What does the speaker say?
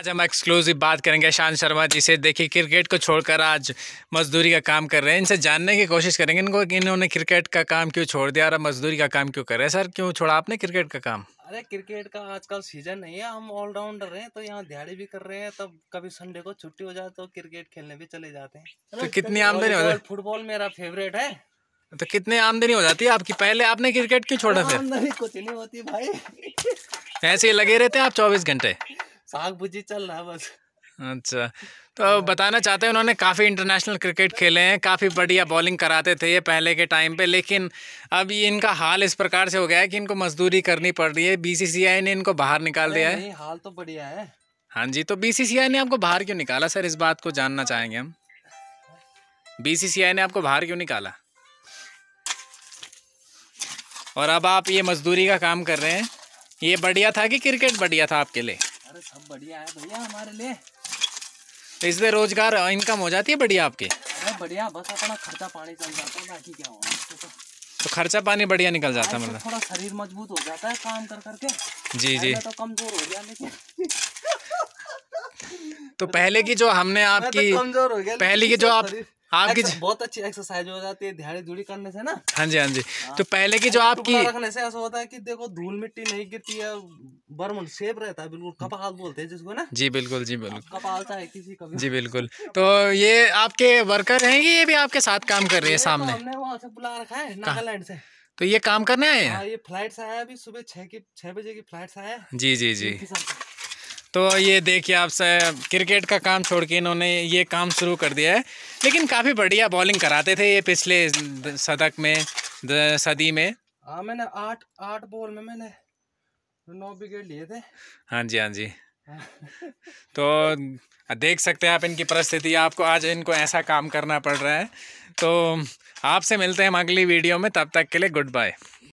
आज हम एक्सक्लूसिव बात करेंगे अशांत शर्मा जी से देखिए क्रिकेट को छोड़कर आज मजदूरी का काम कर रहे हैं इनसे जानने की कोशिश करेंगे इनको कि इन्होंने क्रिकेट का काम क्यों छोड़ दिया और मजदूरी का काम क्यों कर रहे हैं सर क्यों छोड़ा आपने क्रिकेट का काम अरे क्रिकेट का आजकल सीजन नहीं है हम ऑलराउंडर हैं तो यहाँ दिहाड़ी भी कर रहे हैं तब कभी संडे को छुट्टी हो जाए तो क्रिकेट खेलने भी चले जाते हैं तो कितनी आमदनी हो जाती फुटबॉल मेरा फेवरेट है तो कितने आमदनी हो जाती है आपकी पहले आपने क्रिकेट क्यों छोड़ा फिर आमदनी कुछ नहीं होती भाई ऐसे लगे रहते हैं आप चौबीस घंटे साग भुजी चल रहा बस अच्छा तो हाँ। बताना चाहते हैं उन्होंने काफ़ी इंटरनेशनल क्रिकेट खेले हैं काफ़ी बढ़िया बॉलिंग कराते थे ये पहले के टाइम पे लेकिन अब ये इनका हाल इस प्रकार से हो गया है कि इनको मजदूरी करनी पड़ रही है बीसीसीआई ने इनको बाहर निकाल दिया है हाल तो बढ़िया है हाँ जी तो बीसीसीआई ने आपको बाहर क्यों निकाला सर इस बात को जानना चाहेंगे हम बीसीसीआई ने आपको बाहर क्यों निकाला और अब आप ये मजदूरी का काम कर रहे हैं ये बढ़िया था कि क्रिकेट बढ़िया था आपके लिए अरे सब बढ़िया है भैया हमारे लिए तो इससे रोजगार इनकम हो जाती है बढ़िया आपके अरे बढ़िया बस अपना खर्चा पानी चल जाता है बाकी क्या हो तो, तो-, तो खर्चा पानी बढ़िया निकल जाता है मतलब थोड़ा शरीर मजबूत हो जाता है काम कर करके जी जी तो कमजोर हो गया लेकिन तो पहले की जो हमने तो आपकी तो पहले की जो आप आपकी हाँ, बहुत अच्छी एक्सरसाइज हो जाती है ध्यान जुड़ी करने से ना हाँ जी हाँ जी हाँ। तो पहले की जो आपकी रखने से ऐसा होता है कि देखो धूल मिट्टी नहीं गिरती है बर्मन सेफ रहता है बिल्कुल कपाल बोलते हैं जिसको ना जी बिल्कुल जी बिल्कुल कपाल चाहे किसी का जी बिल्कुल तो ये आपके वर्कर है ये भी आपके साथ काम कर रहे हैं तो सामने वहाँ से बुला रखा है नागालैंड से तो ये काम करने आए हैं हाँ, ये फ्लाइट से आया अभी सुबह छह की छह बजे की फ्लाइट से आया जी जी जी तो ये देखिए आप क्रिकेट का काम छोड़ के इन्होंने ये काम शुरू कर दिया है लेकिन काफ़ी बढ़िया बॉलिंग कराते थे ये पिछले शतक में सदी में हाँ मैंने आठ आठ बॉल में मैंने नौ विकेट लिए थे हाँ जी हाँ जी तो देख सकते हैं आप इनकी परिस्थिति आपको आज इनको ऐसा काम करना पड़ रहा है तो आपसे मिलते हैं हम अगली वीडियो में तब तक के लिए गुड बाय